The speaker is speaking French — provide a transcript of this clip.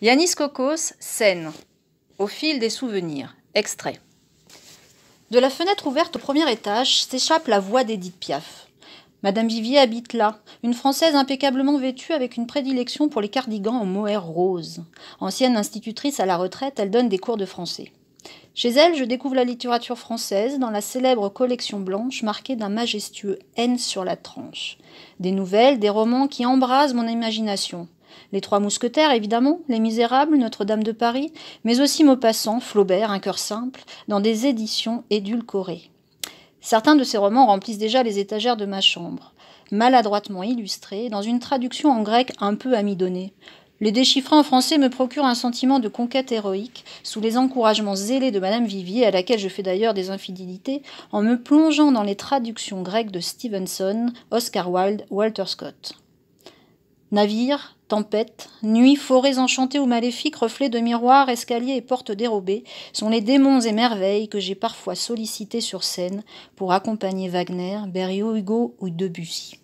Yanis Kokos, scène, au fil des souvenirs, extrait. De la fenêtre ouverte au premier étage s'échappe la voix d'Edith Piaf. Madame Vivier habite là, une Française impeccablement vêtue avec une prédilection pour les cardigans en mohair rose. Ancienne institutrice à la retraite, elle donne des cours de français. Chez elle, je découvre la littérature française dans la célèbre collection blanche marquée d'un majestueux N sur la tranche. Des nouvelles, des romans qui embrasent mon imagination. Les Trois Mousquetaires, évidemment, Les Misérables, Notre-Dame de Paris, mais aussi Maupassant, Flaubert, Un cœur simple, dans des éditions édulcorées. Certains de ces romans remplissent déjà les étagères de ma chambre, maladroitement illustrés, dans une traduction en grec un peu amidonnée. Les déchiffrer en français me procurent un sentiment de conquête héroïque, sous les encouragements zélés de Madame Vivier, à laquelle je fais d'ailleurs des infidélités, en me plongeant dans les traductions grecques de Stevenson, Oscar Wilde, Walter Scott. Navire, Tempête, nuits, forêts enchantées ou maléfiques, reflets de miroirs, escaliers et portes dérobées sont les démons et merveilles que j'ai parfois sollicités sur scène pour accompagner Wagner, Berry Hugo ou Debussy.